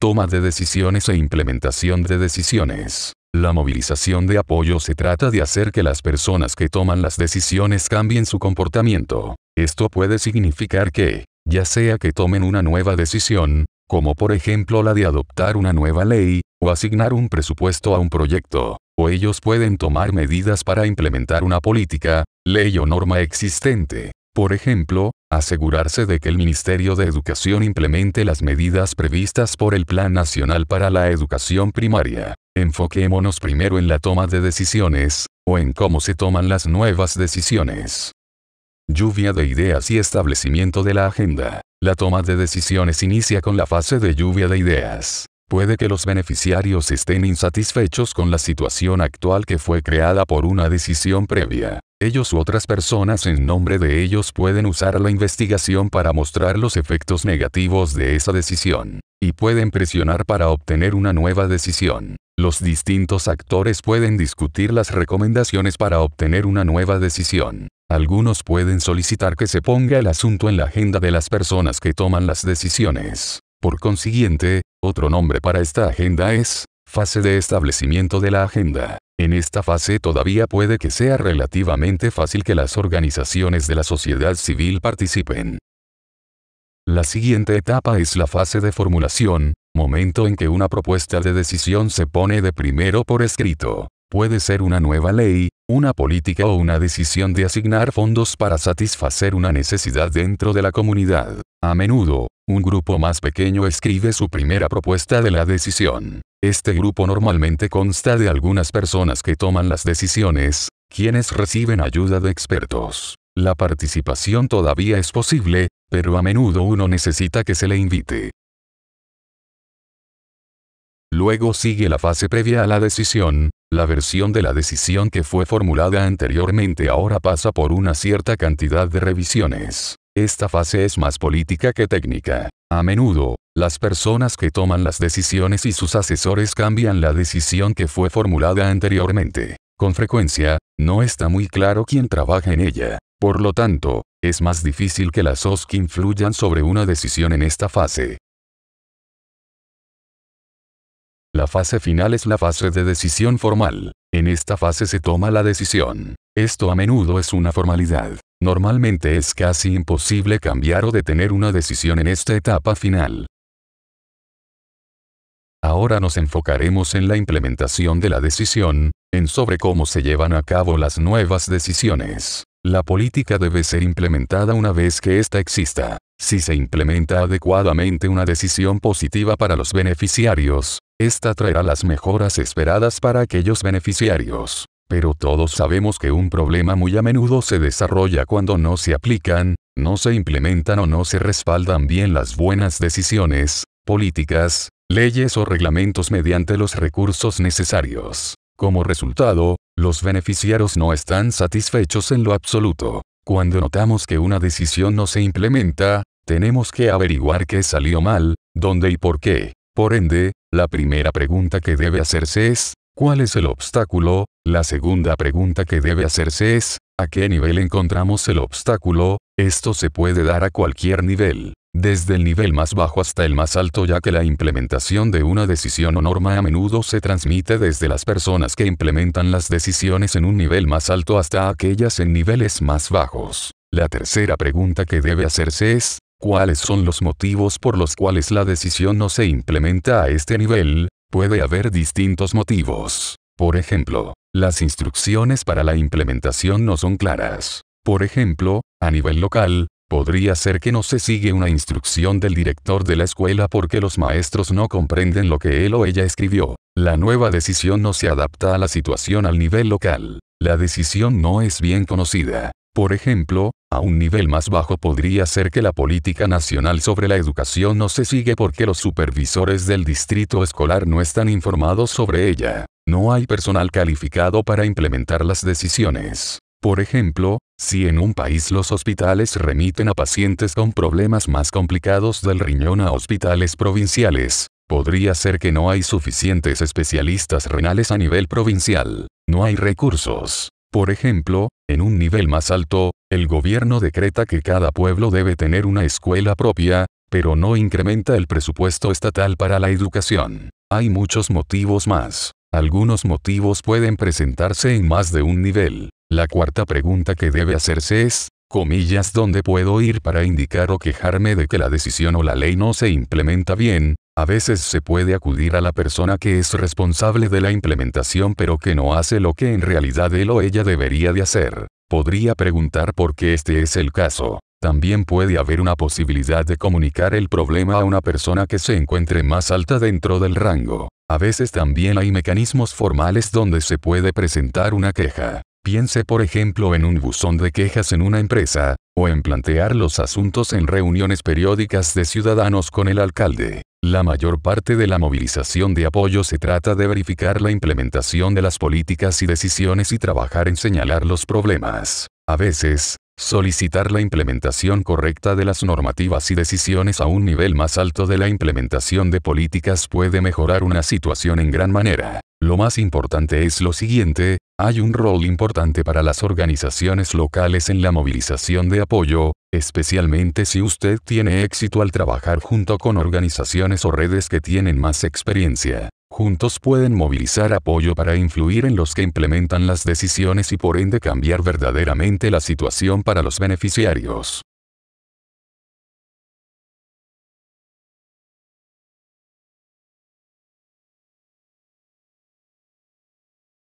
toma de decisiones e implementación de decisiones. La movilización de apoyo se trata de hacer que las personas que toman las decisiones cambien su comportamiento. Esto puede significar que, ya sea que tomen una nueva decisión, como por ejemplo la de adoptar una nueva ley, o asignar un presupuesto a un proyecto, o ellos pueden tomar medidas para implementar una política, ley o norma existente. Por ejemplo, Asegurarse de que el Ministerio de Educación implemente las medidas previstas por el Plan Nacional para la Educación Primaria. Enfoquémonos primero en la toma de decisiones, o en cómo se toman las nuevas decisiones. Lluvia de ideas y establecimiento de la agenda. La toma de decisiones inicia con la fase de lluvia de ideas. Puede que los beneficiarios estén insatisfechos con la situación actual que fue creada por una decisión previa. Ellos u otras personas en nombre de ellos pueden usar la investigación para mostrar los efectos negativos de esa decisión, y pueden presionar para obtener una nueva decisión. Los distintos actores pueden discutir las recomendaciones para obtener una nueva decisión. Algunos pueden solicitar que se ponga el asunto en la agenda de las personas que toman las decisiones. Por consiguiente, otro nombre para esta agenda es Fase de establecimiento de la agenda. En esta fase todavía puede que sea relativamente fácil que las organizaciones de la sociedad civil participen. La siguiente etapa es la fase de formulación, momento en que una propuesta de decisión se pone de primero por escrito. Puede ser una nueva ley, una política o una decisión de asignar fondos para satisfacer una necesidad dentro de la comunidad. A menudo, un grupo más pequeño escribe su primera propuesta de la decisión. Este grupo normalmente consta de algunas personas que toman las decisiones, quienes reciben ayuda de expertos. La participación todavía es posible, pero a menudo uno necesita que se le invite. Luego sigue la fase previa a la decisión, la versión de la decisión que fue formulada anteriormente ahora pasa por una cierta cantidad de revisiones. Esta fase es más política que técnica. A menudo, las personas que toman las decisiones y sus asesores cambian la decisión que fue formulada anteriormente. Con frecuencia, no está muy claro quién trabaja en ella. Por lo tanto, es más difícil que las OSC influyan sobre una decisión en esta fase. La fase final es la fase de decisión formal. En esta fase se toma la decisión. Esto a menudo es una formalidad. Normalmente es casi imposible cambiar o detener una decisión en esta etapa final. Ahora nos enfocaremos en la implementación de la decisión, en sobre cómo se llevan a cabo las nuevas decisiones. La política debe ser implementada una vez que ésta exista. Si se implementa adecuadamente una decisión positiva para los beneficiarios, esta traerá las mejoras esperadas para aquellos beneficiarios. Pero todos sabemos que un problema muy a menudo se desarrolla cuando no se aplican, no se implementan o no se respaldan bien las buenas decisiones, políticas, leyes o reglamentos mediante los recursos necesarios. Como resultado, los beneficiarios no están satisfechos en lo absoluto. Cuando notamos que una decisión no se implementa, tenemos que averiguar qué salió mal, dónde y por qué. Por ende, la primera pregunta que debe hacerse es, ¿cuál es el obstáculo? La segunda pregunta que debe hacerse es, ¿a qué nivel encontramos el obstáculo? Esto se puede dar a cualquier nivel, desde el nivel más bajo hasta el más alto ya que la implementación de una decisión o norma a menudo se transmite desde las personas que implementan las decisiones en un nivel más alto hasta aquellas en niveles más bajos. La tercera pregunta que debe hacerse es, ¿Cuáles son los motivos por los cuales la decisión no se implementa a este nivel? Puede haber distintos motivos. Por ejemplo, las instrucciones para la implementación no son claras. Por ejemplo, a nivel local, podría ser que no se sigue una instrucción del director de la escuela porque los maestros no comprenden lo que él o ella escribió. La nueva decisión no se adapta a la situación al nivel local. La decisión no es bien conocida. Por ejemplo, a un nivel más bajo podría ser que la política nacional sobre la educación no se sigue porque los supervisores del distrito escolar no están informados sobre ella. No hay personal calificado para implementar las decisiones. Por ejemplo, si en un país los hospitales remiten a pacientes con problemas más complicados del riñón a hospitales provinciales, podría ser que no hay suficientes especialistas renales a nivel provincial. No hay recursos. Por ejemplo, en un nivel más alto, el gobierno decreta que cada pueblo debe tener una escuela propia, pero no incrementa el presupuesto estatal para la educación. Hay muchos motivos más. Algunos motivos pueden presentarse en más de un nivel. La cuarta pregunta que debe hacerse es, comillas donde puedo ir para indicar o quejarme de que la decisión o la ley no se implementa bien, a veces se puede acudir a la persona que es responsable de la implementación pero que no hace lo que en realidad él o ella debería de hacer. Podría preguntar por qué este es el caso. También puede haber una posibilidad de comunicar el problema a una persona que se encuentre más alta dentro del rango. A veces también hay mecanismos formales donde se puede presentar una queja. Piense por ejemplo en un buzón de quejas en una empresa, o en plantear los asuntos en reuniones periódicas de ciudadanos con el alcalde. La mayor parte de la movilización de apoyo se trata de verificar la implementación de las políticas y decisiones y trabajar en señalar los problemas. A veces, solicitar la implementación correcta de las normativas y decisiones a un nivel más alto de la implementación de políticas puede mejorar una situación en gran manera. Lo más importante es lo siguiente, hay un rol importante para las organizaciones locales en la movilización de apoyo, especialmente si usted tiene éxito al trabajar junto con organizaciones o redes que tienen más experiencia juntos pueden movilizar apoyo para influir en los que implementan las decisiones y por ende cambiar verdaderamente la situación para los beneficiarios.